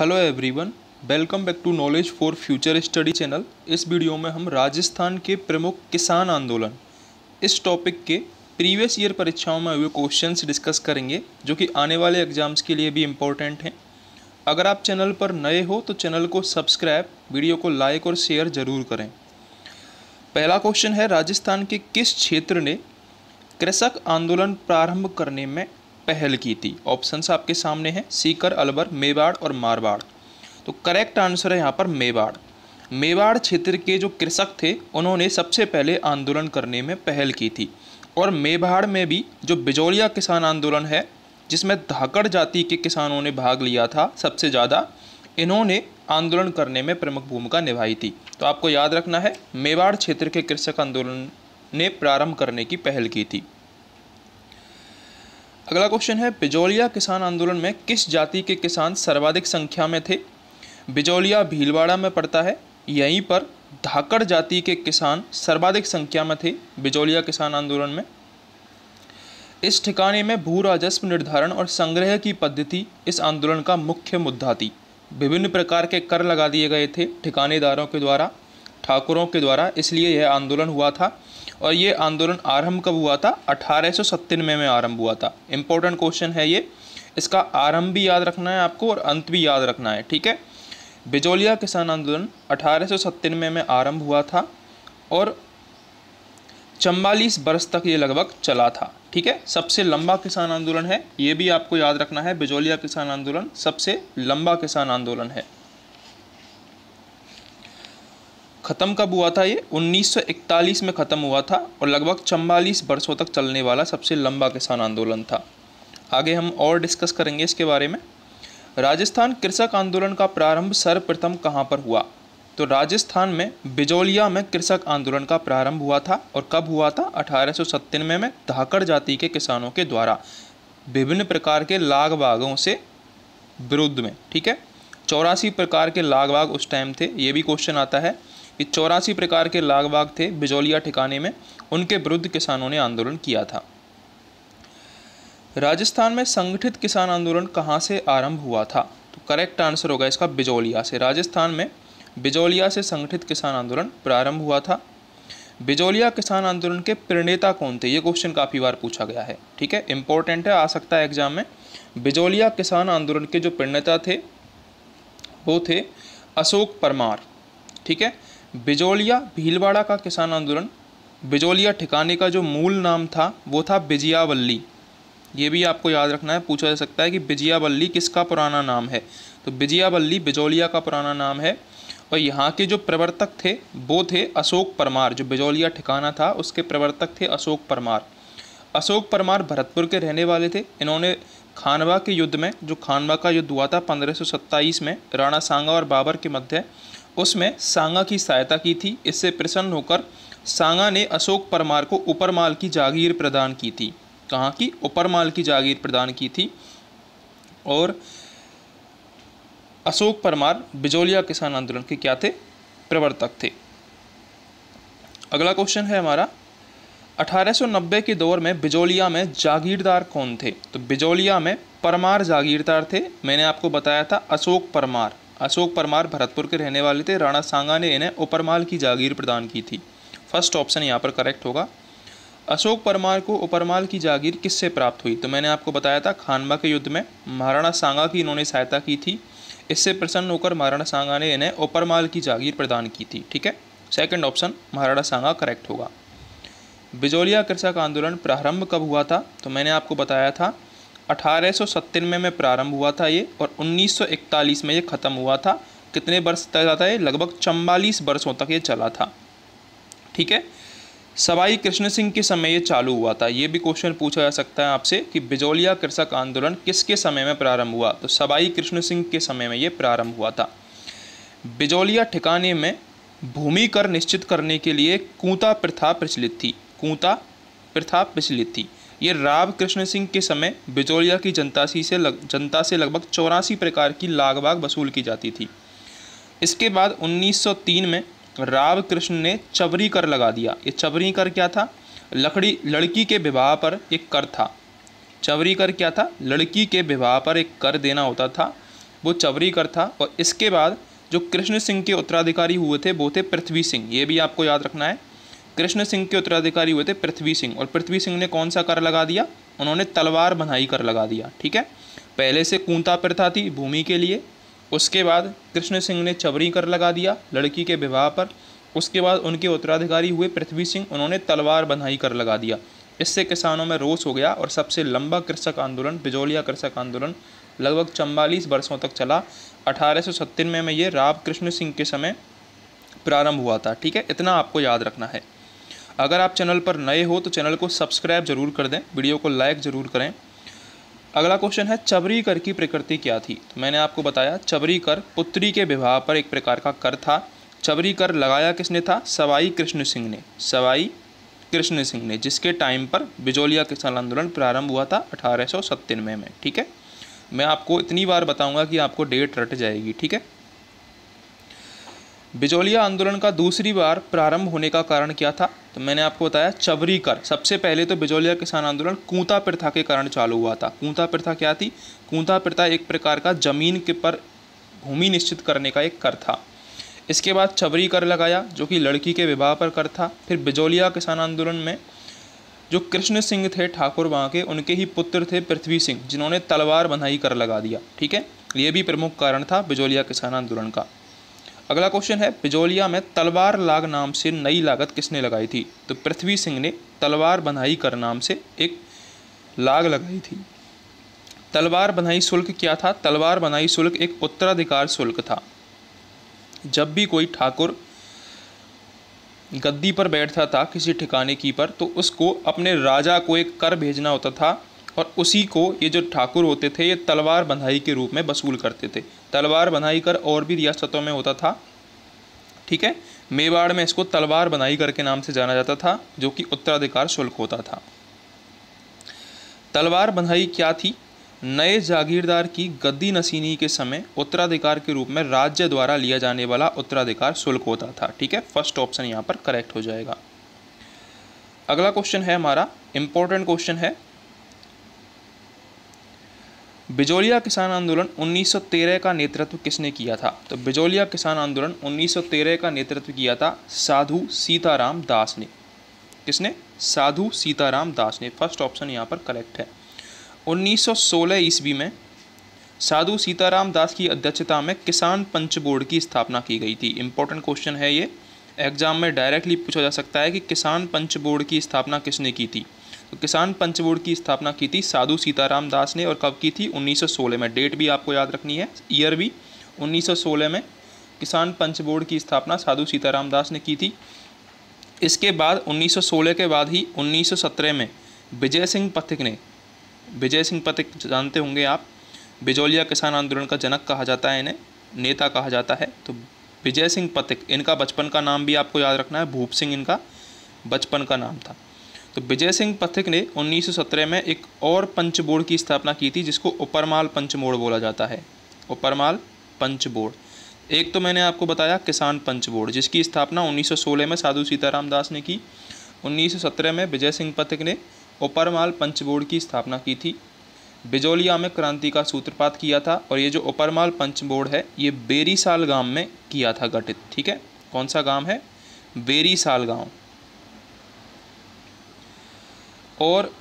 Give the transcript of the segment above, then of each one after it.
hello everyone welcome back to knowledge for future study channel इस video में हम राजस्थान के प्रमुख किसान आंदोलन इस टॉपिक के प्रीवियस ईयर परीक्षाओं में हुए क्वेश्चंस डिस्कस करेंगे जो कि आने वाले एग्जाम्स के लिए भी इम्पोर्टेंट हैं अगर आप चैनल पर नए हो तो चैनल को सब्सक्राइब वीडियो को लाइक और शेयर ज़रूर करें पहला क्वेश्चन है राजस्थान के किस क्षेत्र ने कृषक आंदोलन प्रारंभ करने में पहल की थी ऑप्शंस आपके सामने हैं सीकर अलवर मेवाड़ और मारवाड़ तो करेक्ट आंसर है यहाँ पर मेवाड़ मेवाड़ क्षेत्र के जो कृषक थे उन्होंने सबसे पहले आंदोलन करने में पहल की थी और मेवाड़ में भी जो बिजौलिया किसान आंदोलन है जिसमें धाकड़ जाति के किसानों ने भाग लिया था सबसे ज़्यादा इन्होंने आंदोलन करने में प्रमुख भूमिका निभाई थी तो आपको याद रखना है मेवाड़ क्षेत्र के कृषक आंदोलन ने प्रारंभ करने की पहल की थी अगला क्वेश्चन है बिजौलिया किसान आंदोलन में किस जाति के किसान सर्वाधिक संख्या में थे बिजौलिया भीलवाड़ा में पड़ता है यहीं पर धाकड़ जाति के किसान सर्वाधिक संख्या में थे बिजौलिया किसान आंदोलन में इस ठिकाने में भू राजस्व निर्धारण और संग्रह की पद्धति इस आंदोलन का मुख्य मुद्दा थी विभिन्न प्रकार के कर लगा दिए गए थे ठिकानेदारों के द्वारा ठाकुरों के द्वारा इसलिए यह आंदोलन हुआ था और ये आंदोलन आरंभ कब हुआ था अठारह में, में आरंभ हुआ था इम्पोर्टेंट क्वेश्चन है ये इसका आरंभ भी याद रखना है आपको और अंत भी याद रखना है ठीक है बिजोलिया किसान आंदोलन अठारह में, में आरंभ हुआ था और चम्बालीस बरस तक ये लगभग चला था ठीक है सबसे लंबा किसान आंदोलन है ये भी आपको याद रखना है बिजोलिया किसान आंदोलन सबसे लंबा किसान आंदोलन है ख़त्म कब हुआ था ये 1941 में ख़त्म हुआ था और लगभग चम्बालीस वर्षों तक चलने वाला सबसे लंबा किसान आंदोलन था आगे हम और डिस्कस करेंगे इसके बारे में राजस्थान कृषक आंदोलन का प्रारंभ सर्वप्रथम कहाँ पर हुआ तो राजस्थान में बिजौलिया में कृषक आंदोलन का प्रारंभ हुआ था और कब हुआ था अठारह में, में धाकड़ जाति के किसानों के द्वारा विभिन्न प्रकार के लाग बागों से विरुद्ध में ठीक है चौरासी प्रकार के लाग बाग उस टाइम थे ये भी क्वेश्चन आता है कि चौरासी प्रकार के लागबाग थे बिजौलिया ठिकाने में उनके विरुद्ध किसानों ने आंदोलन किया था राजस्थान में संगठित किसान आंदोलन कहाँ से आरंभ हुआ था तो करेक्ट आंसर होगा इसका बिजौलिया से राजस्थान में बिजौलिया से संगठित किसान आंदोलन प्रारंभ हुआ था बिजौलिया किसान आंदोलन के प्रणेता कौन थे ये क्वेश्चन काफ़ी बार पूछा गया है ठीक है इंपॉर्टेंट है आ सकता है एग्जाम में बिजौलिया किसान आंदोलन के जो प्रणेता थे वो थे अशोक परमार ठीक है बिजोलिया भीलवाड़ा का किसान आंदोलन बिजोलिया ठिकाने का जो मूल नाम था वो था बिजियावल्ली ये भी आपको याद रखना है पूछा जा सकता है कि बिजियावल्ली किसका पुराना नाम है तो बिजियावल्ली बिजोलिया का पुराना नाम है और यहाँ के जो प्रवर्तक थे वो थे अशोक परमार जो बिजोलिया ठिकाना था उसके प्रवर्तक थे अशोक परमार अशोक परमार भरतपुर के रहने वाले थे इन्होंने खानवा के युद्ध में जो खानवा का युद्ध हुआ था पंद्रह में राणा सांगा और बाबर के मध्य उसमें सांगा की सहायता की थी इससे प्रसन्न होकर सांगा ने अशोक परमार को उपरमाल की जागीर प्रदान की थी कहाँ की उपरमाल की जागीर प्रदान की थी और अशोक परमार बिजोलिया किसान आंदोलन के क्या थे प्रवर्तक थे अगला क्वेश्चन है हमारा 1890 के दौर में बिजोलिया में जागीरदार कौन थे तो बिजोलिया में परमार जागीरदार थे मैंने आपको बताया था अशोक परमार अशोक परमार भरतपुर के रहने वाले थे राणा सांगा ने इन्हें उपरमाल की जागीर प्रदान की थी फर्स्ट ऑप्शन यहाँ पर करेक्ट होगा अशोक परमार को उपरमाल की जागीर किससे प्राप्त हुई तो मैंने आपको बताया था खानबा के युद्ध में महाराणा सांगा की इन्होंने सहायता की थी इससे प्रसन्न होकर महाराणा सांगा ने इन्हें उपरमाल की जागीर प्रदान की थी ठीक है second option Maharana Sanga correct होगा बिजोलिया कृषक आंदोलन प्रारंभ कब हुआ था तो मैंने आपको बताया था अठारह में, में प्रारंभ हुआ था ये और 1941 में ये ख़त्म हुआ था कितने वर्ष तक जाता है लगभग चम्बालीस वर्षों तक ये चला था ठीक है सवाई कृष्ण सिंह के समय ये चालू हुआ था ये भी क्वेश्चन पूछा जा सकता है आपसे कि बिजोलिया कृषक आंदोलन किसके समय में प्रारंभ हुआ तो सवाई कृष्ण सिंह के समय में ये प्रारंभ हुआ था बिजोलिया ठिकाने में भूमि कर निश्चित करने के लिए कूता प्रथा प्रचलित थी कूता प्रथा प्रचलित थी ये राव कृष्ण सिंह के समय बिचौलिया की जनता से लग, जनता से लगभग चौरासी प्रकार की लाग बाग वसूल की जाती थी इसके बाद 1903 में राव कृष्ण ने चबरी कर लगा दिया ये चबरी कर क्या था लकड़ी लड़की के विवाह पर एक कर था चबरी कर क्या था लड़की के विवाह पर एक कर देना होता था वो चवरी कर था और इसके बाद जो कृष्ण सिंह के उत्तराधिकारी हुए थे वो थे पृथ्वी सिंह ये भी आपको याद रखना है कृष्ण सिंह के उत्तराधिकारी हुए थे पृथ्वी सिंह और पृथ्वी सिंह ने कौन सा कर लगा दिया उन्होंने तलवार बनाई कर लगा दिया ठीक है पहले से कूंता प्रथा थी भूमि के लिए उसके बाद कृष्ण सिंह ने चबरी कर लगा दिया लड़की के विवाह पर उसके बाद उनके उत्तराधिकारी हुए पृथ्वी सिंह उन्होंने तलवार बनाई कर लगा दिया इससे किसानों में रोष हो गया और सबसे लंबा कृषक आंदोलन बिजोलिया कृषक आंदोलन लगभग चम्बालीस वर्षों तक चला अठारह में, में ये राव कृष्ण सिंह के समय प्रारंभ हुआ था ठीक है इतना आपको याद रखना है अगर आप चैनल पर नए हो तो चैनल को सब्सक्राइब जरूर कर दें वीडियो को लाइक ज़रूर करें अगला क्वेश्चन है चबरी कर की प्रकृति क्या थी तो मैंने आपको बताया चबरी कर पुत्री के विवाह पर एक प्रकार का कर था चबरी कर लगाया किसने था सवाई कृष्ण सिंह ने सवाई कृष्ण सिंह ने जिसके टाइम पर बिजोलिया किसान आंदोलन प्रारंभ हुआ था अठारह में में ठीक है मैं आपको इतनी बार बताऊंगा कि आपको डेट रट जाएगी ठीक है बिजोलिया आंदोलन का दूसरी बार प्रारंभ होने का कारण क्या था तो मैंने आपको बताया चवरी कर सबसे पहले तो बिजोलिया किसान आंदोलन कूता प्रथा के कारण चालू हुआ था कूता प्रथा क्या थी कूता प्रथा एक प्रकार का जमीन के पर भूमि निश्चित करने का एक कर था इसके बाद चवरी कर लगाया जो कि लड़की के विवाह पर कर था फिर बिजौलिया किसान आंदोलन में जो कृष्ण सिंह थे ठाकुर वहाँ के उनके ही पुत्र थे पृथ्वी सिंह जिन्होंने तलवार बंधाई कर लगा दिया ठीक है ये भी प्रमुख कारण था बिजोलिया किसान आंदोलन का अगला क्वेश्चन है पिजोलिया में तलवार लाग नाम से नई लागत किसने लगाई थी तो पृथ्वी सिंह ने तलवार बनाई कर नाम से एक लाग लगाई थी तलवार बनाई शुल्क क्या था तलवार बनाई शुल्क एक उत्तराधिकार शुल्क था जब भी कोई ठाकुर गद्दी पर बैठता था किसी ठिकाने की पर तो उसको अपने राजा को एक कर भेजना होता था और उसी को ये जो ठाकुर होते थे ये तलवार बंधाई के रूप में वसूल करते थे तलवार बनाई कर और भी रियासतों में होता था ठीक है मेवाड़ में इसको तलवार बनाई कर के नाम से जाना जाता था जो कि उत्तराधिकार शुल्क होता था तलवार बनाई क्या थी नए जागीरदार की गद्दी नसीनी के समय उत्तराधिकार के रूप में राज्य द्वारा लिया जाने वाला उत्तराधिकार शुल्क होता था ठीक है फर्स्ट ऑप्शन यहाँ पर करेक्ट हो जाएगा अगला क्वेश्चन है हमारा इंपॉर्टेंट क्वेश्चन है बिजोलिया किसान आंदोलन 1913 का नेतृत्व किसने किया था तो बिजोलिया किसान आंदोलन 1913 का नेतृत्व किया था साधु सीताराम दास ने किसने साधु सीताराम दास ने फर्स्ट ऑप्शन यहाँ पर करेक्ट है 1916 ईस्वी में साधु सीताराम दास की अध्यक्षता में किसान पंच बोर्ड की स्थापना की गई थी इंपॉर्टेंट क्वेश्चन है ये एग्जाम में डायरेक्टली पूछा जा सकता है कि किसान पंच बोर्ड की स्थापना किसने की थी तो किसान पंच बोर्ड की स्थापना की थी साधु सीताराम दास ने और कब की थी 1916 में डेट भी आपको याद रखनी है ईयर भी 1916 में किसान पंच बोर्ड की स्थापना साधु सीताराम दास ने की थी इसके बाद 1916 के बाद ही 1917 में विजय सिंह पथिक ने विजय सिंह पथिक जानते होंगे आप बिजौलिया किसान आंदोलन का जनक कहा जाता है इन्हें नेता कहा जाता है तो विजय सिंह पथिक इनका बचपन का नाम भी आपको याद रखना है भूप सिंह इनका बचपन का नाम था तो विजय सिंह पथिक ने 1917 में एक और पंच बोर्ड की स्थापना की थी जिसको उपरमाल पंच बोर्ड बोला जाता है उपरमाल पंच बोर्ड एक तो मैंने आपको बताया किसान पंच बोर्ड जिसकी स्थापना 1916 में साधु सीताराम दास ने की 1917 में विजय सिंह पथिक ने उपरमाल पंच बोर्ड की स्थापना की थी बिजौलिया में क्रांति का सूत्रपात किया था और ये जो उपरमाल पंच बोर्ड है ये बेरीसाल गांव में किया था गठित ठीक है कौन सा गांव है बेरीसाल गांव और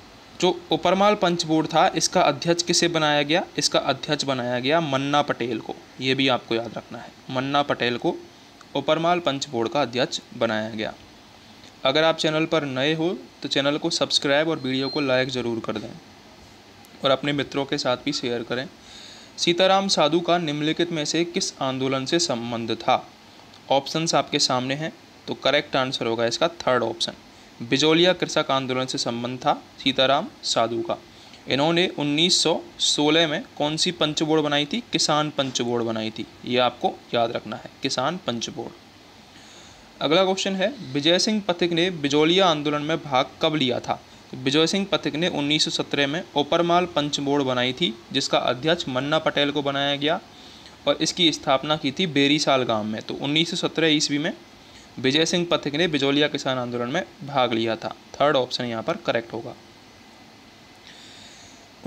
जो उपरमाल पंच बोर्ड था इसका अध्यक्ष किसे बनाया गया इसका अध्यक्ष बनाया गया मन्ना पटेल को ये भी आपको याद रखना है मन्ना पटेल को उपरमाल पंच बोर्ड का अध्यक्ष बनाया गया अगर आप चैनल पर नए हो तो चैनल को सब्सक्राइब और वीडियो को लाइक ज़रूर कर दें और अपने मित्रों के साथ भी शेयर करें सीताराम साधु का निम्नलिखित में से किस आंदोलन से संबंध था ऑप्शंस आपके सामने हैं तो करेक्ट आंसर होगा इसका थर्ड ऑप्शन बिजोलिया कृषक आंदोलन से संबंध था सीताराम साधु का इन्होंने 1916 में कौन सी पंच बोर्ड बनाई थी किसान पंच बोर्ड बनाई थी ये आपको याद रखना है किसान पंच बोर्ड अगला क्वेश्चन है विजय सिंह पथिक ने बिजोलिया आंदोलन में भाग कब लिया था विजय सिंह पथिक ने 1917 में ओपरमाल पंच बोर्ड बनाई थी जिसका अध्यक्ष मन्ना पटेल को बनाया गया और इसकी स्थापना की थी बेरीसाल गांव में तो 1917 ईस्वी में विजय सिंह पथिक ने बिजोलिया किसान आंदोलन में भाग लिया था थर्ड ऑप्शन यहाँ पर करेक्ट होगा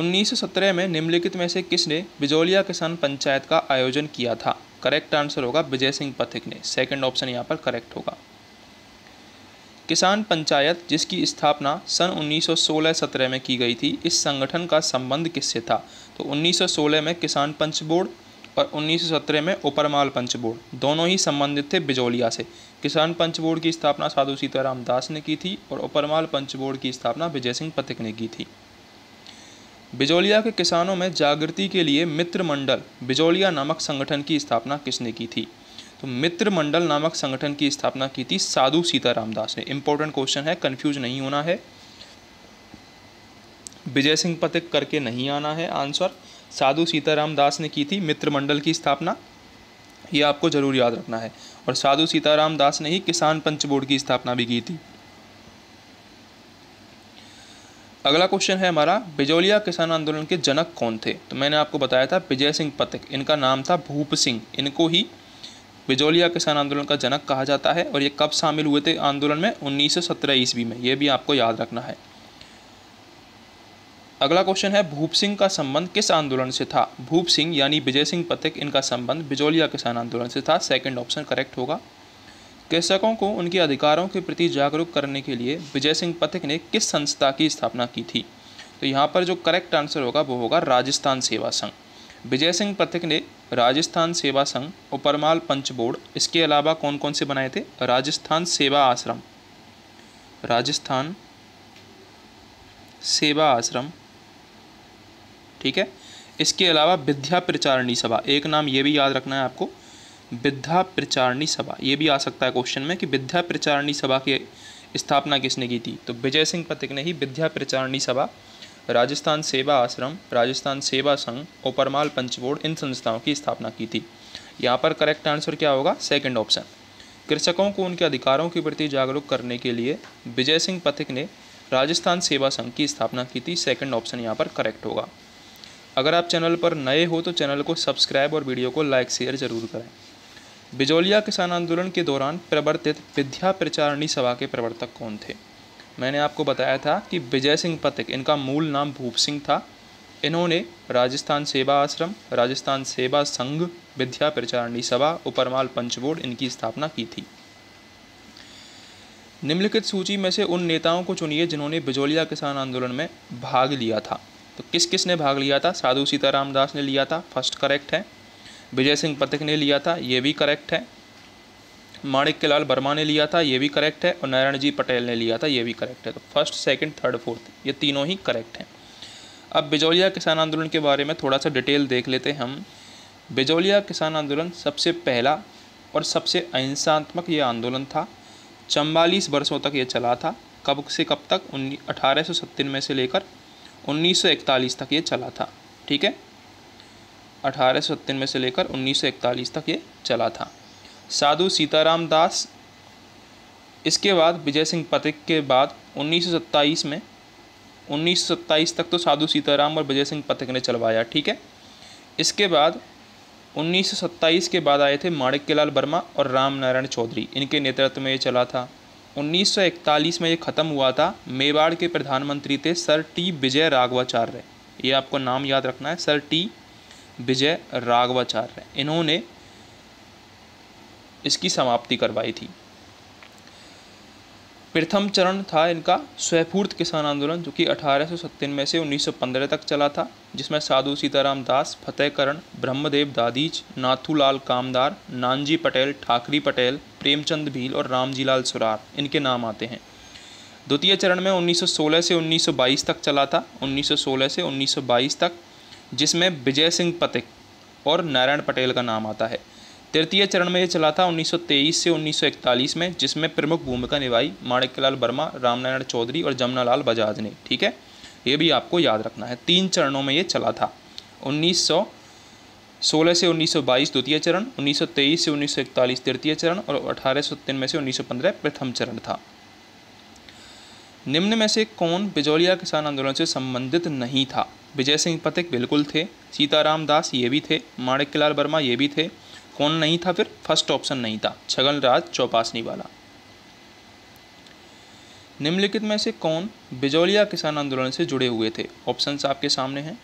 1917 में निम्नलिखित में से किसने बिजोलिया किसान पंचायत का आयोजन किया था करेक्ट आंसर होगा विजय सिंह पथिक ने सेकंड ऑप्शन यहाँ पर करेक्ट होगा किसान पंचायत जिसकी स्थापना सन 1916-17 में की गई थी इस संगठन का संबंध किससे था तो 1916 में किसान पंच बोर्ड और 1917 में उपरमाल पंच बोर्ड दोनों ही संबंधित थे बिजौलिया से किसान पंच बोर्ड की स्थापना साधु सीताराम दास ने की थी और उपरमाल पंच बोर्ड की स्थापना विजय सिंह पथिक ने की थी बिजौलिया के किसानों में जागृति के लिए मित्र मंडल बिजौलिया नामक संगठन की स्थापना किसने की थी तो मित्र मंडल नामक संगठन की स्थापना की थी साधु सीताराम दास ने इंपॉर्टेंट क्वेश्चन है कन्फ्यूज नहीं होना है विजय सिंह पथिक करके नहीं आना है आंसर साधु सीताराम दास ने की थी मित्र मंडल की स्थापना ये आपको ज़रूर याद रखना है और साधु सीताराम दास ने ही किसान पंच बोर्ड की स्थापना भी की थी अगला क्वेश्चन है हमारा बिजौलिया किसान आंदोलन के जनक कौन थे तो मैंने आपको बताया था विजय सिंह पतक इनका नाम था भूप सिंह इनको ही बिजौलिया किसान आंदोलन का जनक कहा जाता है और ये कब शामिल हुए थे आंदोलन में 1917 सौ ईस्वी में ये भी आपको याद रखना है अगला क्वेश्चन है भूप सिंह का संबंध किस आंदोलन से था भूप सिंह यानी विजय सिंह पथिक इनका संबंध बिजोलिया किसान आंदोलन से था सेकंड ऑप्शन करेक्ट होगा कृषकों को उनके अधिकारों के प्रति जागरूक करने के लिए विजय सिंह पथिक ने किस संस्था की स्थापना की थी तो यहाँ पर जो करेक्ट आंसर होगा वो होगा राजस्थान सेवा संघ विजय सिंह पथिक ने राजस्थान सेवा संघ उपरमाल पंच बोर्ड इसके अलावा कौन कौन से बनाए थे राजस्थान सेवा आश्रम राजस्थान सेवा आश्रम ठीक है इसके अलावा विद्या प्रचारणी सभा एक नाम ये भी याद रखना है आपको विद्या प्रचारणी सभा ये भी आ सकता है क्वेश्चन में कि विद्या प्रचारणी सभा की स्थापना किसने की थी तो विजय सिंह पथिक ने ही विद्या प्रचारणी सभा राजस्थान सेवा आश्रम राजस्थान सेवा संघ ओपरमाल पंचबोर्ड इन संस्थाओं की स्थापना की थी यहाँ पर करेक्ट आंसर क्या होगा सेकंड ऑप्शन कृषकों को उनके अधिकारों के प्रति जागरूक करने के लिए विजय सिंह पथिक ने राजस्थान सेवा संघ की स्थापना की थी सेकंड ऑप्शन यहाँ पर करेक्ट होगा अगर आप चैनल पर नए हो तो चैनल को सब्सक्राइब और वीडियो को लाइक शेयर जरूर करें बिजौलिया किसान आंदोलन के दौरान प्रवर्तित विद्या प्रचारणी सभा के प्रवर्तक कौन थे मैंने आपको बताया था कि विजय सिंह पथिक इनका मूल नाम भूप सिंह था इन्होंने राजस्थान सेवा आश्रम राजस्थान सेवा संघ विद्या प्रचारणी सभा उपरमाल पंचबोर्ड इनकी स्थापना की थी निम्नलिखित सूची में से उन नेताओं को चुनिए जिन्होंने बिजोलिया किसान आंदोलन में भाग लिया था तो किस किस ने भाग लिया था साधु सीताराम दास ने लिया था फर्स्ट करेक्ट है विजय सिंह पथिक ने लिया था ये भी करेक्ट है माणिक के लाल वर्मा ने लिया था ये भी करेक्ट है और नारायण जी पटेल ने लिया था ये भी करेक्ट है तो फर्स्ट सेकंड थर्ड फोर्थ ये तीनों ही करेक्ट हैं अब बिजौलिया किसान आंदोलन के बारे में थोड़ा सा डिटेल देख लेते हैं हम बिजौलिया किसान आंदोलन सबसे पहला और सबसे अहिंसात्मक ये आंदोलन था चम्बालीस वर्षों तक ये चला था कब से कब तक उन्नीस अठारह में से लेकर 1941 तक ये चला था ठीक है अठारह में से लेकर 1941 तक ये चला था साधु सीताराम दास इसके बाद विजय सिंह पथिक के बाद 1927 में 1927 तक तो साधु सीताराम और विजय सिंह पथिक ने चलवाया ठीक है इसके बाद 1927 के बाद आए थे माणिक्यलाल वर्मा और राम नारायण चौधरी इनके नेतृत्व में ये चला था 1941 में ये ख़त्म हुआ था मेवाड़ के प्रधानमंत्री थे सर टी विजय राघवाचार्य ये आपको नाम याद रखना है सर टी विजय राघवाचार्य इन्होंने इसकी समाप्ति करवाई थी प्रथम चरण था इनका स्वयंफूर्त किसान आंदोलन जो कि अठारह में से पंद्रह तक चला था जिसमें साधु सीताराम दास फतेहकरण ब्रह्मदेव दादीच नाथूलाल कामदार नानजी पटेल ठाकरी पटेल प्रेमचंद भील और रामजीलाल सुरार इनके नाम आते हैं द्वितीय चरण में 1916 से 1922 तक चला था 1916 से 1922 तक जिसमें विजय सिंह पतिक और नारायण पटेल का नाम आता है तृतीय चरण में यह चला था 1923 से 1941 में जिसमें प्रमुख भूमिका निभाई माणिक्यलाल वर्मा रामनारायण चौधरी और जमुनालाल बजाज ने ठीक है ये भी आपको याद रखना है तीन चरणों में ये चला था 1916 से 1922 द्वितीय चरण 1923 से 1941 तृतीय चरण और अठारह में से पंद्रह प्रथम चरण था निम्न में से कौन बिजौलिया किसान आंदोलन से संबंधित नहीं था विजय सिंह पथिक बिल्कुल थे सीताराम दास ये भी थे माणिक्यलाल वर्मा ये भी थे कौन नहीं था फिर फर्स्ट ऑप्शन नहीं था छगन राज चौपासनी वाला निम्नलिखित में से कौन बिजौलिया किसान आंदोलन से जुड़े हुए थे ऑप्शन आपके सामने हैं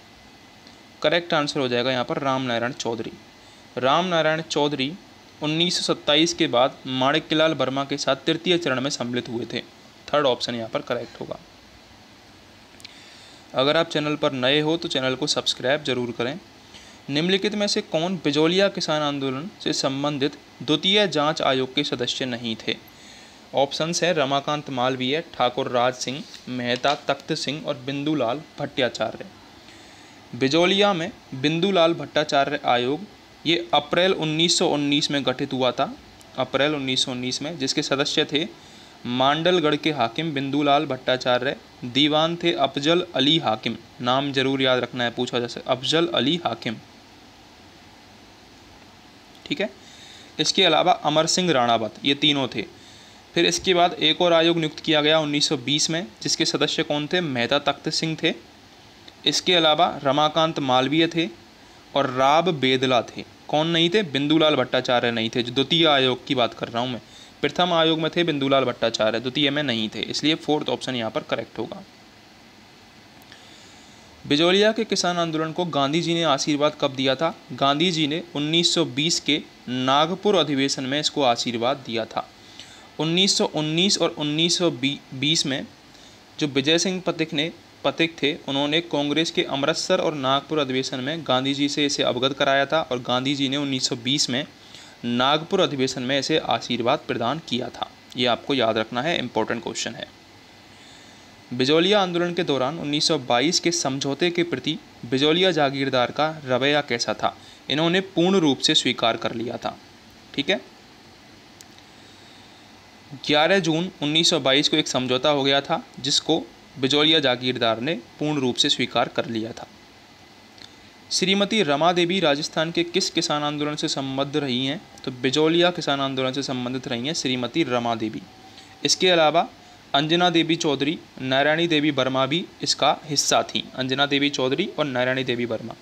करेक्ट आंसर हो जाएगा यहाँ पर रामनारायण चौधरी रामनारायण चौधरी 1927 के बाद माणिक्यलाल वर्मा के साथ तृतीय चरण में सम्मिलित हुए थे थर्ड ऑप्शन यहाँ पर करेक्ट होगा अगर आप चैनल पर नए हो तो चैनल को सब्सक्राइब जरूर करें निम्नलिखित में से कौन बिजोलिया किसान आंदोलन से संबंधित द्वितीय जांच आयोग के सदस्य नहीं थे ऑप्शंस हैं रमाकांत मालवीय ठाकुर राज सिंह मेहता तख्त सिंह और बिंदुलाल भट्टाचार्य बिजोलिया में बिंदुलाल भट्टाचार्य आयोग ये अप्रैल 1919 में गठित हुआ था अप्रैल 1919 में जिसके सदस्य थे मांडलगढ़ के हाकिम बिंदुलाल भट्टाचार्य दीवान थे अफजल अली हाकिम नाम जरूर याद रखना है पूछा जैसे अफजल अली हाकिम ठीक है इसके अलावा अमर सिंह राणावत ये तीनों थे फिर इसके बाद एक और आयोग नियुक्त किया गया 1920 में जिसके सदस्य कौन थे मेहता तख्त सिंह थे इसके अलावा रमाकांत मालवीय थे और राब बेदला थे कौन नहीं थे बिंदुलाल भट्टाचार्य नहीं थे जो द्वितीय आयोग की बात कर रहा हूँ मैं प्रथम आयोग में थे बिंदुलाल भट्टाचार्य द्वितीय में नहीं थे इसलिए फोर्थ ऑप्शन यहाँ पर करेक्ट होगा बिजोलिया के किसान आंदोलन को गांधी जी ने आशीर्वाद कब दिया था गांधी जी ने 1920 के नागपुर अधिवेशन में इसको आशीर्वाद दिया था 1919 और 1920 में जो विजय सिंह पथिक ने पथिक थे उन्होंने कांग्रेस के अमृतसर और नागपुर अधिवेशन में गांधी जी से इसे अवगत कराया था और गांधी जी ने 1920 में नागपुर अधिवेशन में इसे आशीर्वाद प्रदान किया था ये आपको याद रखना है इम्पोर्टेंट क्वेश्चन है बिजौलिया आंदोलन के दौरान 1922 के समझौते के प्रति बिजौलिया जागीरदार का रवैया कैसा था इन्होंने पूर्ण रूप से स्वीकार कर लिया था ठीक है 11 जून 1922 को एक समझौता हो गया था जिसको बिजौलिया जागीरदार ने पूर्ण रूप से स्वीकार कर लिया था श्रीमती रमा देवी राजस्थान के किस किसान आंदोलन से संबद्ध रही हैं तो बिजौलिया किसान आंदोलन से संबंधित रही हैं श्रीमती रमा देवी इसके अलावा अंजना देवी चौधरी नारायणी देवी वर्मा भी इसका हिस्सा थी अंजना देवी चौधरी और नारायणी देवी वर्मा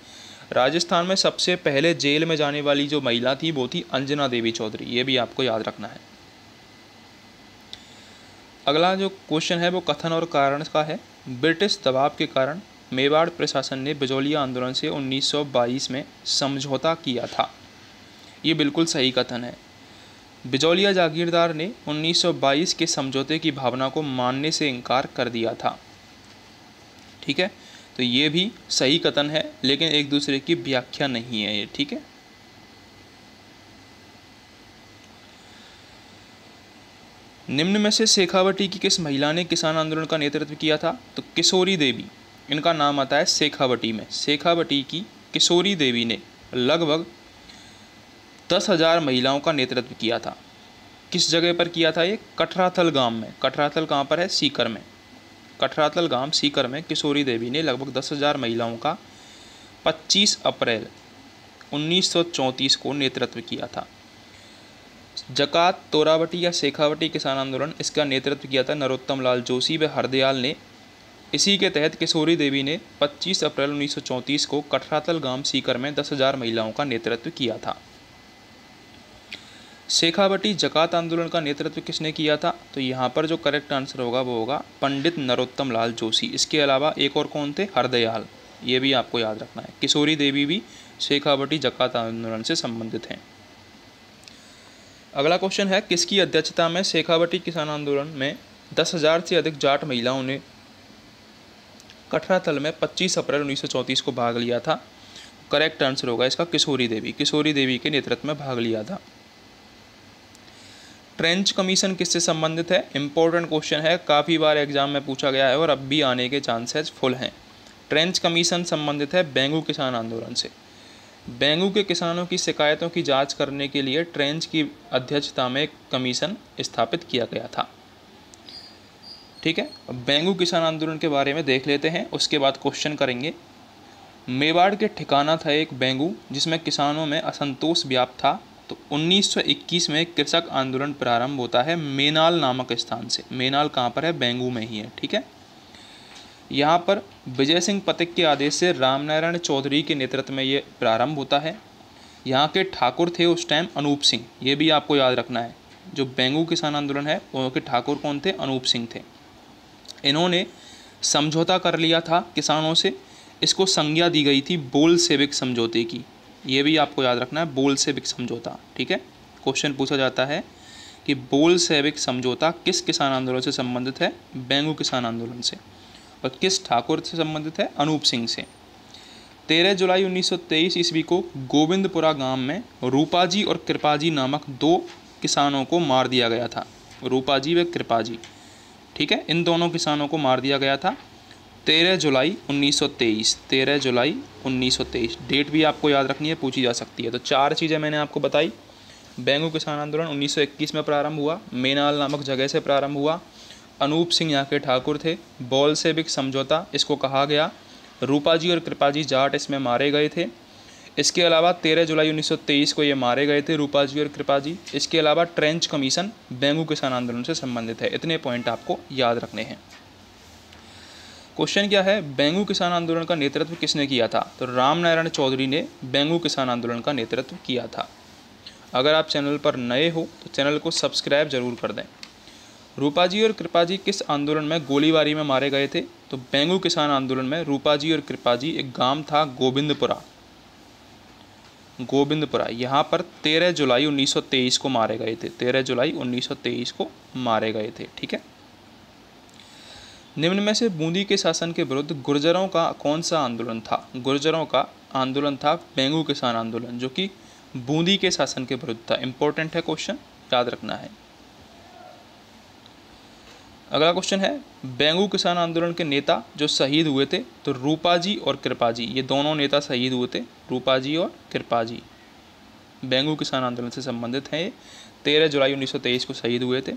राजस्थान में सबसे पहले जेल में जाने वाली जो महिला थी वो थी अंजना देवी चौधरी ये भी आपको याद रखना है अगला जो क्वेश्चन है वो कथन और कारण का है ब्रिटिश दबाव के कारण मेवाड़ प्रशासन ने बिजौलिया आंदोलन से 1922 में समझौता किया था ये बिल्कुल सही कथन है बिजौलिया जागीरदार ने 1922 के समझौते की भावना को मानने से इनकार कर दिया था ठीक है तो ये भी सही कथन है लेकिन एक दूसरे की व्याख्या नहीं है ये ठीक है निम्न में से शेखावटी की किस महिला ने किसान आंदोलन का नेतृत्व किया था तो किशोरी देवी इनका नाम आता है शेखावटी में शेखावटी की किशोरी देवी ने लगभग दस हज़ार महिलाओं का नेतृत्व किया था किस जगह पर किया था ये कठराथल गांव में कठराथल कहाँ पर है सीकर में कठराथल गांव सीकर में किशोरी देवी ने लगभग दस हज़ार महिलाओं का 25 अप्रैल 1934 को नेतृत्व किया था जकात तोरावटी या शेखावटी किसान आंदोलन इसका नेतृत्व किया था नरोत्तम लाल जोशी व हरदयाल ने इसी के तहत किशोरी देवी ने 25 अप्रैल 1934 को कठरातल गांव सीकर में 10,000 महिलाओं का नेतृत्व किया था शेखावटी जकात आंदोलन का नेतृत्व किसने किया था तो यहाँ पर जो करेक्ट आंसर होगा वो होगा पंडित नरोत्तम लाल जोशी इसके अलावा एक और कौन थे हरदयाल ये भी आपको याद रखना है किशोरी देवी भी शेखावटी जकात आंदोलन से संबंधित हैं अगला क्वेश्चन है किसकी अध्यक्षता में शेखावटी किसान आंदोलन में दस हज़ार से अधिक जाट महिलाओं ने कठरा थल में पच्चीस अप्रैल उन्नीस को भाग लिया था करेक्ट आंसर होगा इसका किशोरी देवी किशोरी देवी के नेतृत्व में भाग लिया था ट्रेंच कमीशन किससे संबंधित है इंपॉर्टेंट क्वेश्चन है काफ़ी बार एग्जाम में पूछा गया है और अब भी आने के चांसेस फुल हैं ट्रेंच कमीशन संबंधित है बेंगू किसान आंदोलन से बेंगू के किसानों की शिकायतों की जांच करने के लिए ट्रेंच की अध्यक्षता में कमीशन स्थापित किया गया था ठीक है बेंगू किसान आंदोलन के बारे में देख लेते हैं उसके बाद क्वेश्चन करेंगे मेवाड़ के ठिकाना था एक बेंगू जिसमें किसानों में असंतोष व्याप्त था तो 1921 में कृषक आंदोलन प्रारंभ होता है मेनाल नामक स्थान से मेनाल कहाँ पर है बेंगू में ही है ठीक है यहाँ पर विजय सिंह पतिक के आदेश से रामनारायण चौधरी के नेतृत्व में ये प्रारंभ होता है यहाँ के ठाकुर थे उस टाइम अनूप सिंह ये भी आपको याद रखना है जो बेंगू किसान आंदोलन है उनके ठाकुर कौन थे अनूप सिंह थे इन्होंने समझौता कर लिया था किसानों से इसको संज्ञा दी गई थी बोल सेविक समझौते की ये भी आपको याद रखना है बोल सेविक समझौता ठीक है क्वेश्चन पूछा जाता है कि बोल सेविक समझौता किस किसान आंदोलन से संबंधित है बेंगू किसान आंदोलन से और किस ठाकुर से संबंधित है अनूप सिंह से तेरह जुलाई 1923 ईस्वी को गोविंदपुरा गांव में रूपाजी और कृपाजी नामक दो किसानों को मार दिया गया था रूपाजी व कृपाजी ठीक है इन दोनों किसानों को मार दिया गया था तेरह जुलाई 1923 तेरह जुलाई 1923 डेट भी आपको याद रखनी है पूछी जा सकती है तो चार चीज़ें मैंने आपको बताई बेंगू किसान आंदोलन 1921 में प्रारंभ हुआ मेनाल नामक जगह से प्रारंभ हुआ अनूप सिंह यहाँ के ठाकुर थे बॉल से समझौता इसको कहा गया रूपा जी और कृपा जी जाट इसमें मारे गए थे इसके अलावा 13 जुलाई 1923 को ये मारे गए थे रूपा जी और कृपा जी इसके अलावा ट्रेंच कमीशन बेंगू किसान आंदोलन से संबंधित है इतने पॉइंट आपको याद रखने हैं क्वेश्चन क्या है बेंगू किसान आंदोलन का नेतृत्व किसने किया था तो रामनारायण चौधरी ने बेंगू किसान आंदोलन का नेतृत्व किया था अगर आप चैनल पर नए हो तो चैनल को सब्सक्राइब जरूर कर दें रूपा जी और कृपा जी किस आंदोलन में गोलीबारी में मारे गए थे तो बेंगू किसान आंदोलन में रूपा जी और कृपा जी एक गांव था गोविंदपुरा गोविंदपुरा यहाँ पर 13 जुलाई 1923 को मारे गए थे 13 जुलाई 1923 को मारे गए थे ठीक है निम्न में से बूंदी के शासन के विरुद्ध गुर्जरों का कौन सा आंदोलन था गुर्जरों का आंदोलन था पेंगू किसान आंदोलन जो कि बूंदी के शासन के विरुद्ध था इम्पोर्टेंट है क्वेश्चन याद रखना है अगला क्वेश्चन है बेंगू किसान आंदोलन के नेता जो शहीद हुए थे तो रूपाजी और कृपाजी ये दोनों नेता शहीद हुए थे रूपाजी और कृपाजी बेंगू किसान आंदोलन से संबंधित हैं ये तेरह जुलाई 1923 को शहीद हुए थे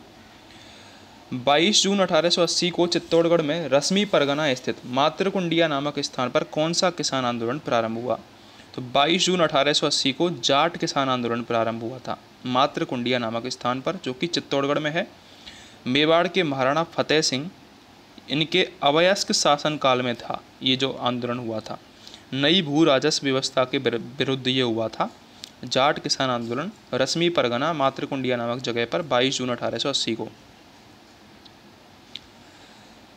22 जून 1880 को चित्तौड़गढ़ में रश्मि परगना स्थित मातृकुंडिया नामक स्थान पर कौन सा किसान आंदोलन प्रारंभ हुआ तो 22 जून 1880 को जाट किसान आंदोलन प्रारंभ हुआ था मातृकुंडिया नामक स्थान पर जो कि चित्तौड़गढ़ में है मेवाड़ के महाराणा फतेह सिंह इनके अवयस्क शासनकाल में था ये जो आंदोलन हुआ था नई भू राजस्व व्यवस्था के विरुद्ध ये हुआ था जाट किसान आंदोलन रश्मि परगना मातृकुंडिया नामक जगह पर 22 जून अठारह को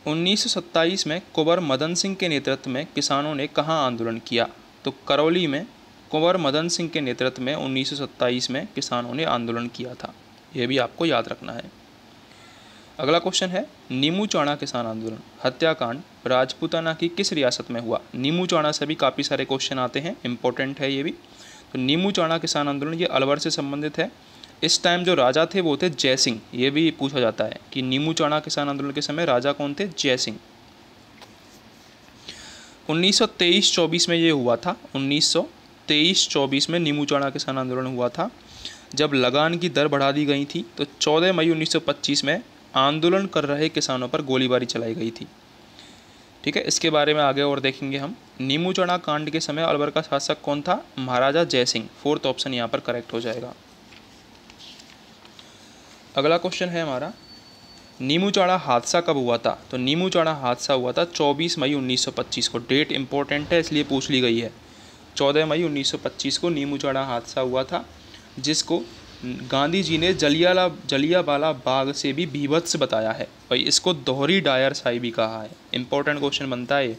1927 में कुंवर मदन सिंह के नेतृत्व में किसानों ने कहाँ आंदोलन किया तो करौली में कुंवर मदन सिंह के नेतृत्व में 1927 में किसानों ने आंदोलन किया था यह भी आपको याद रखना है अगला क्वेश्चन है नीमू चौड़ा किसान आंदोलन हत्याकांड राजपूताना की किस रियासत में हुआ नीमू चौड़ा से भी काफ़ी सारे क्वेश्चन आते हैं इंपॉर्टेंट है ये भी तो नीमू चौड़ा किसान आंदोलन ये अलवर से संबंधित है इस टाइम जो राजा थे वो थे जय सिंह ये भी पूछा जाता है कि नीमू चाणा किसान आंदोलन के समय राजा कौन थे जय सिंह 1923-24 में ये हुआ था 1923-24 में नीमू चाणा किसान आंदोलन हुआ था जब लगान की दर बढ़ा दी गई थी तो 14 मई 1925 में आंदोलन कर रहे किसानों पर गोलीबारी चलाई गई थी ठीक है इसके बारे में आगे और देखेंगे हम नीमू चढ़ा कांड के समय अलवर का शासक कौन था महाराजा जय सिंह फोर्थ ऑप्शन यहाँ पर करेक्ट हो जाएगा अगला क्वेश्चन है हमारा नीमू चौड़ा हादसा कब हुआ था तो नीमू चौड़ा हादसा हुआ था 24 मई 1925 को डेट इम्पोर्टेंट है इसलिए पूछ ली गई है 14 मई 1925 को नीमू चौड़ा हादसा हुआ था जिसको गांधी जी ने जलियाला जलियावाला बाग से भी बीभत्स बताया है और इसको दोहरी डायर साई भी कहा है इम्पोर्टेंट क्वेश्चन बनता है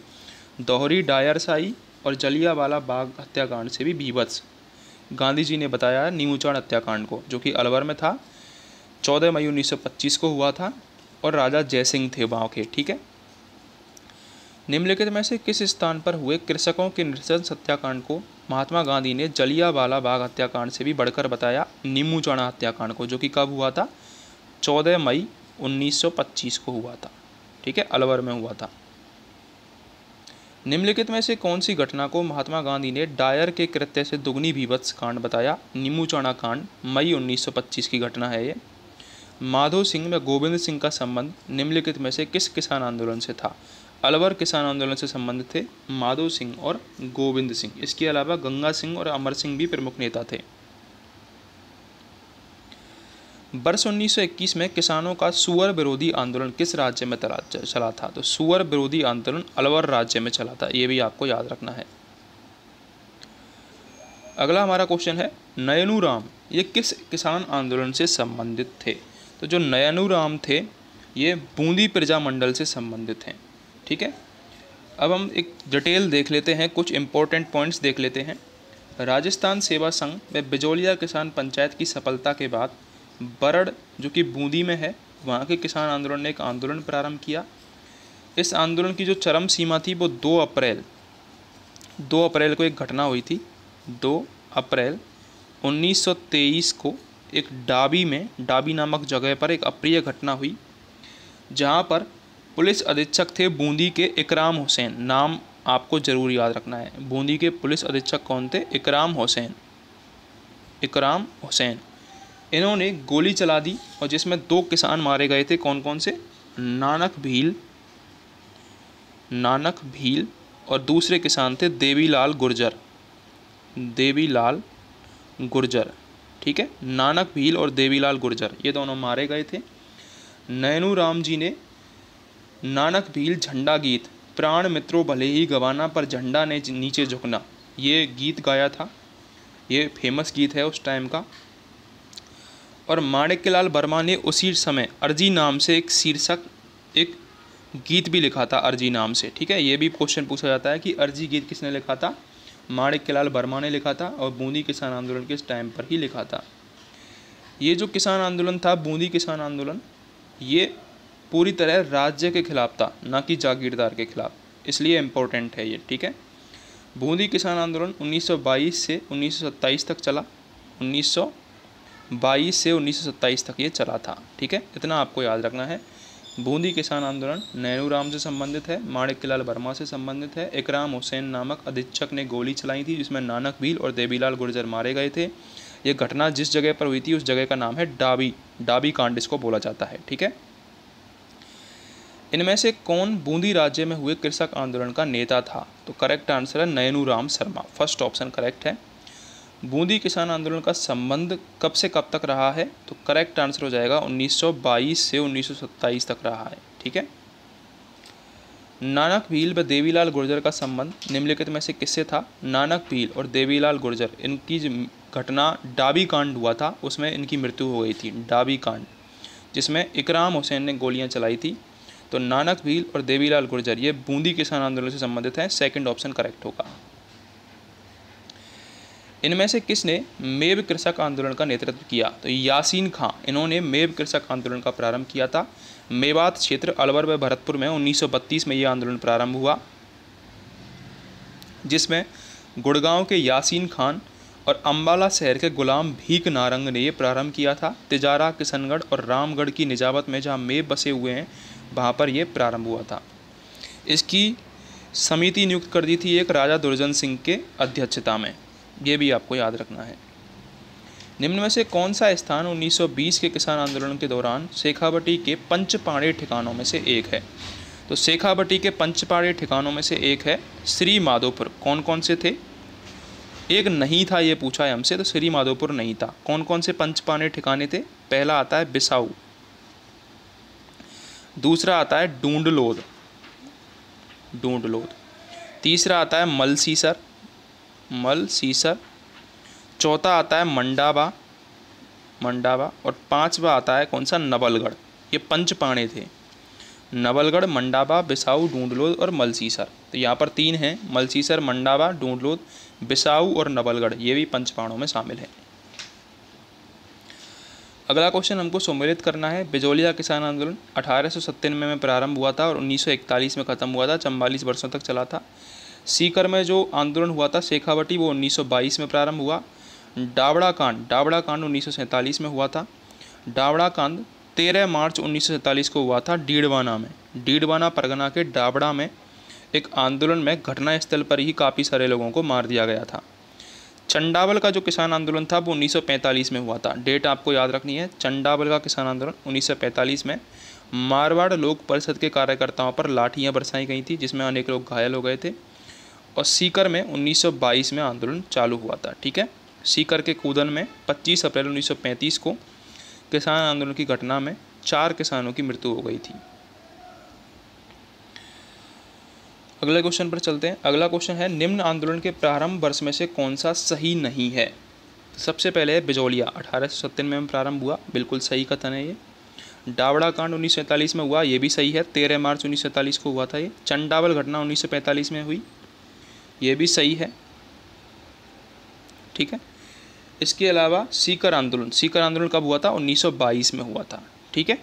दोहरी डायर साई और जलियावाला बाग हत्याकांड से भी बीभत्स गांधी जी ने बताया नीमूचाण हत्याकांड को जो कि अलवर में था चौदह मई पच्चीस को हुआ था और राजा जयसिंह थे वहाँ के ठीक है निम्नलिखित में से किस स्थान पर हुए कृषकों के निरसन हत्याकांड को महात्मा गांधी ने जलियावाला बाग हत्याकांड से भी बढ़कर बताया चौड़ा हत्याकांड को जो कि कब हुआ था 14 मई 1925 को हुआ था ठीक है अलवर में हुआ था निम्नलिखित में से कौन सी घटना को महात्मा गांधी ने डायर के कृत्य से दुगनी भीवत्स कांड बताया चौड़ा कांड मई 1925 की घटना है ये माधो सिंह व गोविंद सिंह का संबंध निम्नलिखित में से किस किसान आंदोलन से था अलवर किसान आंदोलन से संबंधित थे माधो सिंह और गोविंद सिंह इसके अलावा गंगा सिंह और अमर सिंह भी प्रमुख नेता थे वर्ष 1921 में किसानों का सुअर विरोधी आंदोलन किस राज्य में चला था तो सुअर विरोधी आंदोलन अलवर राज्य में चला था यह भी आपको याद रखना है अगला हमारा क्वेश्चन है नयनू राम ये किस किसान आंदोलन से संबंधित थे तो जो नयनुराम थे ये बूंदी प्रजा मंडल से संबंधित हैं ठीक है अब हम एक डिटेल देख लेते हैं कुछ इम्पोर्टेंट पॉइंट्स देख लेते हैं राजस्थान सेवा संघ व बिजोलिया किसान पंचायत की सफलता के बाद बरड़ जो कि बूंदी में है वहाँ के किसान आंदोलन ने एक आंदोलन प्रारंभ किया इस आंदोलन की जो चरम सीमा थी वो दो अप्रैल दो अप्रैल को एक घटना हुई थी दो अप्रैल 1923 को एक डाबी में डाबी नामक जगह पर एक अप्रिय घटना हुई जहां पर पुलिस अधीक्षक थे बूंदी के इकराम हुसैन नाम आपको ज़रूर याद रखना है बूंदी के पुलिस अधीक्षक कौन थे इकराम हुसैन इकराम हुसैन इन्होंने गोली चला दी और जिसमें दो किसान मारे गए थे कौन कौन से नानक भील नानक भील और दूसरे किसान थे देवीलाल गुर्जर देवीलाल गुर्जर ठीक है नानक भील और देवीलाल गुर्जर ये दोनों मारे गए थे नैनू राम जी ने नानक भील झंडा गीत प्राण मित्रों भले ही गवाना पर झंडा ने नीचे झुकना ये गीत गाया था ये फेमस गीत है उस टाइम का और माणिक्यलाल वर्मा ने उसी समय अर्जी नाम से एक शीर्षक एक गीत भी लिखा था अर्जी नाम से ठीक है ये भी क्वेश्चन पूछा जाता है कि अर्जी गीत किसने लिखा था माणिक्य लाल वर्मा ने लिखा था और बूंदी किसान आंदोलन के टाइम पर ही लिखा था ये जो किसान आंदोलन था बूंदी किसान आंदोलन ये पूरी तरह राज्य के खिलाफ था ना कि जागीरदार के खिलाफ इसलिए इम्पोर्टेंट है ये ठीक है बूंदी किसान आंदोलन 1922 से 1927 तक चला 1922 से 1927 तक ये चला था ठीक है इतना आपको याद रखना है बूंदी किसान आंदोलन राम से संबंधित है माणिक्यलाल वर्मा से संबंधित है इकराम हुसैन नामक अधीक्षक ने गोली चलाई थी जिसमें नानक भील और देवीलाल गुर्जर मारे गए थे ये घटना जिस जगह पर हुई थी उस जगह का नाम है डाबी डाबी कांड इसको बोला जाता है ठीक है इनमें से कौन बूंदी राज्य में हुए कृषक आंदोलन का नेता था तो करेक्ट आंसर है Nayanu Ram Sharma first option correct है बूंदी किसान आंदोलन का संबंध कब से कब तक रहा है तो करेक्ट आंसर हो जाएगा 1922 से 1927 तक रहा है ठीक है नानक भील व देवीलाल गुर्जर का संबंध निम्नलिखित में से किससे था नानक भील और देवीलाल गुर्जर इनकी घटना डाबी कांड हुआ था उसमें इनकी मृत्यु हो गई थी डाबी कांड जिसमें इकराम हुसैन ने गोलियां चलाई थी तो नानक भील और देवीलाल गुर्जर ये बूंदी किसान आंदोलन से संबंधित हैं सेकंड ऑप्शन करेक्ट होगा इनमें से किसने मेब कृषक आंदोलन का नेतृत्व किया तो यासीन खां इन्होंने मेव कृषक आंदोलन का प्रारंभ किया था मेवात क्षेत्र अलवर व भरतपुर में 1932 में ये आंदोलन प्रारंभ हुआ जिसमें गुड़गांव के यासीन खान और अम्बाला शहर के गुलाम भीख नारंग ने यह प्रारंभ किया था तिजारा किशनगढ़ और रामगढ़ की निजावत में जहाँ मेव बसे हुए हैं वहाँ पर यह प्रारंभ हुआ था इसकी समिति नियुक्त कर दी थी एक राजा दुर्जन सिंह के अध्यक्षता में ये भी आपको याद रखना है निम्न में से कौन सा स्थान 1920 के किसान आंदोलन के दौरान शेखावटी के पंच पाड़े ठिकानों में से एक है तो शेखावटी के पंच पाड़े ठिकानों में से एक है श्री माधोपुर कौन कौन से थे एक नहीं था ये पूछा है हमसे तो श्री माधोपुर नहीं था कौन कौन से पंच पाड़े ठिकाने थे पहला आता है बिसाऊ दूसरा आता है डूंडलोद डूंडलोद तीसरा आता है मलसीसर मल सीसर चौथा आता है मंडावा मंडावा और पांचवा आता है कौन सा नवलगढ़ ये पंच पाणे थे नवलगढ़ मंडावा बिसाऊ ढूंढलोद और मलसीसर तो यहाँ पर तीन हैं मलसीसर मंडावा ढूंढलोद बिसाऊ और नवलगढ़ ये भी पंचपाणों में शामिल हैं अगला क्वेश्चन हमको सम्मिलित करना है बिजोलिया किसान आंदोलन अठारह में, में प्रारंभ हुआ था और 1941 में ख़त्म हुआ था चौवालीस वर्षों तक चला था सीकर में जो आंदोलन हुआ था शेखावटी वो 1922 में प्रारंभ हुआ डाबड़ा कांड डाबड़ा कांड उन्नीस में हुआ था डाबड़ा कांड 13 मार्च उन्नीस को हुआ था डीडवाना में डीडवाना परगना के डाबड़ा में एक आंदोलन में घटनास्थल पर ही काफ़ी सारे लोगों को मार दिया गया था चंडावल का जो किसान आंदोलन था वो 1945 में हुआ था डेट आपको याद रखनी है चंडावल का किसान आंदोलन 1945 में मारवाड़ लोक परिषद के कार्यकर्ताओं पर लाठियां बरसाई गई थी जिसमें अनेक लोग घायल हो गए थे और सीकर में 1922 में आंदोलन चालू हुआ था ठीक है सीकर के कूदन में 25 अप्रैल 1935 को किसान आंदोलन की घटना में चार किसानों की मृत्यु हो गई थी अगले क्वेश्चन पर चलते हैं अगला क्वेश्चन है निम्न आंदोलन के प्रारंभ वर्ष में से कौन सा सही नहीं है सबसे पहले है बिजौलिया अठारह में प्रारंभ हुआ बिल्कुल सही कथन है ये डावड़ा कांड उन्नीस में हुआ ये भी सही है तेरह मार्च उन्नीस को हुआ था ये चंडावल घटना उन्नीस में हुई ये भी सही है ठीक है इसके अलावा सीकर आंदोलन सीकर आंदोलन कब हुआ था 1922 में हुआ था ठीक है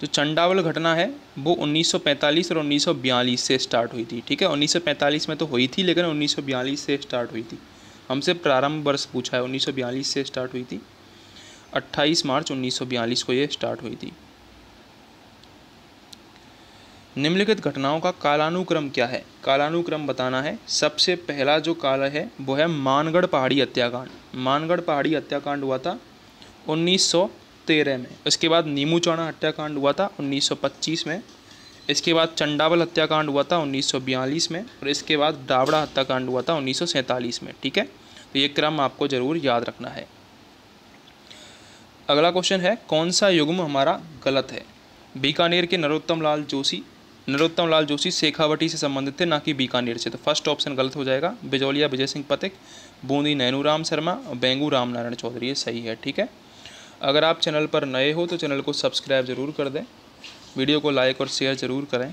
जो चंडावल घटना है वो 1945 और 1942 से स्टार्ट हुई थी ठीक है 1945 में तो हुई थी लेकिन 1942 से स्टार्ट हुई थी हमसे प्रारंभ वर्ष पूछा है 1942 से स्टार्ट हुई थी 28 मार्च 1942 को ये स्टार्ट हुई थी निम्नलिखित घटनाओं का कालानुक्रम क्या है कालानुक्रम बताना है सबसे पहला जो काल है वो है मानगढ़ पहाड़ी हत्याकांड मानगढ़ पहाड़ी हत्याकांड हुआ था 1913 में इसके बाद नीमू चौड़ा हत्याकांड हुआ था 1925 में इसके बाद चंडावल हत्याकांड हुआ था 1942 में और इसके बाद डाबड़ा हत्याकांड हुआ था उन्नीस में ठीक है तो ये क्रम आपको ज़रूर याद रखना है अगला क्वेश्चन है कौन सा युग्म हमारा गलत है बीकानेर के नरोत्तम लाल जोशी नरोत्तम लाल जोशी शेखावटी से संबंधित थे ना कि बीकानेर से तो फर्स्ट ऑप्शन गलत हो जाएगा बिजौलिया विजय सिंह पतिक बूंदी नैनू राम शर्मा बेंगू रामनारायण चौधरी ये सही है ठीक है अगर आप चैनल पर नए हो तो चैनल को सब्सक्राइब ज़रूर कर दें वीडियो को लाइक और शेयर ज़रूर करें